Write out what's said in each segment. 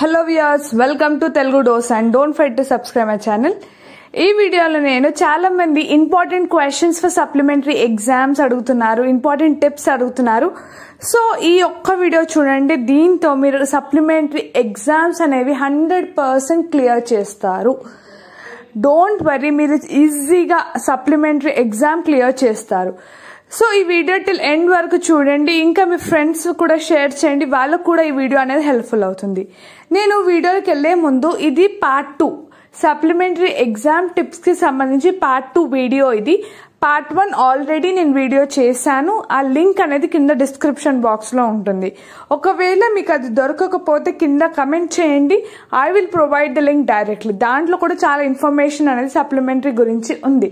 hello viewers welcome to Telugu డోస్ and don't forget to subscribe my channel ఈ వీడియోలో నేను చాలా మంది important questions for supplementary exams అడుగుతున్నారు ఇంపార్టెంట్ టిప్స్ అడుగుతున్నారు సో ఈ ఒక్క వీడియో చూడండి దీంతో మీరు సప్లిమెంటరీ ఎగ్జామ్స్ అనేవి హండ్రెడ్ పర్సెంట్ క్లియర్ చేస్తారు డోంట్ వరీ మీరు ఈజీగా సప్లిమెంటరీ ఎగ్జామ్ క్లియర్ చేస్తారు సో ఈ వీడియో టిల్ ఎండ్ వరకు చూడండి ఇంకా మీ ఫ్రెండ్స్ కూడా షేర్ చేయండి వాళ్ళకు కూడా ఈ వీడియో అనేది హెల్ప్ఫుల్ అవుతుంది నేను వీడియోకి వెళ్ళే ముందు ఇది పార్ట్ టూ సప్లిమెంటరీ ఎగ్జామ్ టిప్స్కి సంబంధించి పార్ట్ టూ వీడియో ఇది పార్ట్ వన్ ఆల్రెడీ నేను వీడియో చేశాను ఆ లింక్ అనేది కింద డిస్క్రిప్షన్ బాక్స్లో ఉంటుంది ఒకవేళ మీకు అది దొరకకపోతే కింద కమెంట్ చేయండి I will provide the link directly దాంట్లో కూడా చాలా ఇన్ఫర్మేషన్ అనేది సప్లిమెంటరీ గురించి ఉంది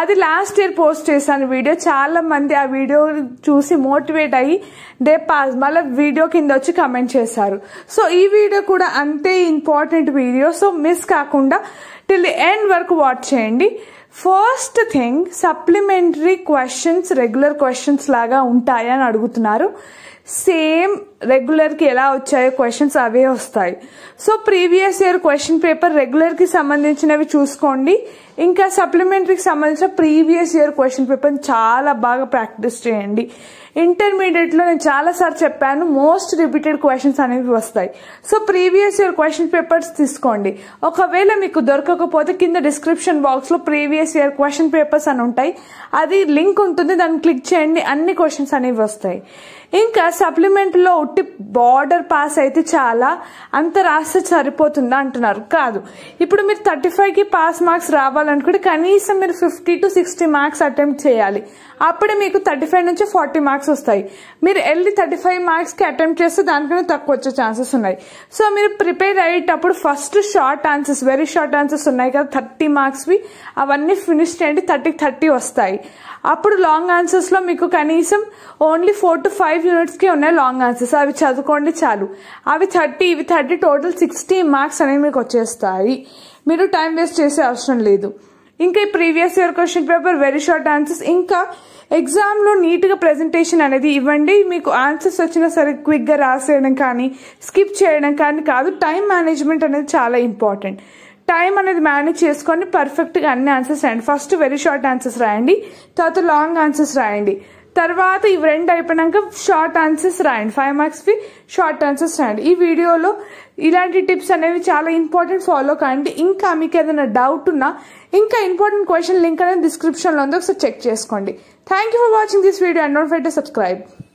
అది లాస్ట్ ఇయర్ పోస్ట్ చేశాను వీడియో చాలా మంది ఆ వీడియో చూసి మోటివేట్ అయ్యి డే పాస్ మళ్ళీ వీడియో కింద వచ్చి కమెంట్ చేశారు సో ఈ వీడియో కూడా అంతే ఇంపార్టెంట్ వీడియో సో మిస్ కాకుండా టిల్ ఎండ్ వరకు వాచ్ చేయండి first thing supplementary questions regular questions లాగా ఉంటాయని అడుగుతున్నారు సేమ్ రెగ్యులర్కి ఎలా వచ్చాయో క్వశ్చన్స్ అవే వస్తాయి so previous year question paper రెగ్యులర్కి సంబంధించినవి చూసుకోండి ఇంకా సప్లిమెంటరీకి సంబంధించిన ప్రీవియస్ ఇయర్ క్వశ్చన్ పేపర్ని చాలా బాగా ప్రాక్టీస్ చేయండి ఇంటర్మీడియట్లో నేను చాలాసార్లు చెప్పాను మోస్ట్ రిపీటెడ్ క్వశ్చన్స్ అనేవి వస్తాయి so previous year question papers తీసుకోండి ఒకవేళ మీకు దొరకకపోతే కింద డిస్క్రిప్షన్ బాక్స్లో ప్రీవియస్ ఇయర్ క్వశ్చన్ పేపర్స్ అని ఉంటాయి అది లింక్ ఉంటుంది దాన్ని క్లిక్ చేయండి అన్ని క్వశ్చన్స్ అనేవి వస్తాయి ఇంకా సప్లిమెంట్లో ఉట్టి బార్డర్ పాస్ అయితే చాలా అంత రాస్తే సరిపోతుందా అంటున్నారు కాదు ఇప్పుడు మీరు థర్టీ ఫైవ్కి పాస్ మార్క్స్ రావాలనుకుంటే కనీసం మీరు fifty to sixty marks attempt చేయాలి అప్పుడే మీకు థర్టీ ఫైవ్ నుంచి ఫార్టీ మార్క్స్ వస్తాయి మీరు వెళ్ళి థర్టీ ఫైవ్ మార్క్స్కి అటెంప్ట్ చేస్తే దానికన్నా తక్కువ వచ్చే ఛాన్సెస్ ఉన్నాయి సో మీరు ప్రిపేర్ అయ్యేటప్పుడు first short answers very short answers ఉన్నాయి కదా థర్టీ మార్క్స్వి అవన్నీ ఫినిష్ చేయండి థర్టీ థర్టీ వస్తాయి అప్పుడు లాంగ్ ఆన్సర్స్లో మీకు కనీసం ఓన్లీ ఫోర్ టు ఫైవ్ యూనిట్స్కి ఉన్నాయి లాంగ్ ఆన్సర్స్ అవి చదువుకోండి చాలు అవి థర్టీ ఇవి థర్టీ టోటల్ సిక్స్టీ మార్క్స్ అనేవి మీకు వచ్చేస్తాయి మీరు టైం వేస్ట్ చేసే అవసరం లేదు ఇంకా ఈ previous year question paper very short answers ఇంకా ఎగ్జామ్లో నీట్గా ప్రజెంటేషన్ అనేది ఇవ్వండి మీకు ఆన్సర్స్ వచ్చినా సరే క్విక్గా రాసేయడం కానీ స్కిప్ చేయడం కానీ కాదు టైం మేనేజ్మెంట్ అనేది చాలా ఇంపార్టెంట్ టైం అనేది మేనేజ్ చేసుకొని పర్ఫెక్ట్గా అన్ని ఆన్సర్స్ రాయండి ఫస్ట్ వెరీ షార్ట్ ఆన్సర్స్ రాయండి తర్వాత లాంగ్ ఆన్సర్స్ రాయండి తర్వాత ఇవి రెండు అయిపోయినాక షార్ట్ ఆన్సర్స్ రాయండి ఫైవ్ మార్క్స్వి షార్ట్ ఆన్సర్స్ రాయండి ఈ వీడియోలో ఇలాంటి టిప్స్ అనేవి చాలా ఇంపార్టెంట్ ఫాలో కాండి ఇంకా మీకు ఏదైనా డౌట్ ఉన్నా ఇంకా ఇంపార్టెంట్ క్వశ్చన్ లింక్ అనేది డిస్క్రిప్షన్లో ఉంది ఒకసారి చెక్ చేసుకోండి thank you for watching this video and note fight subscribe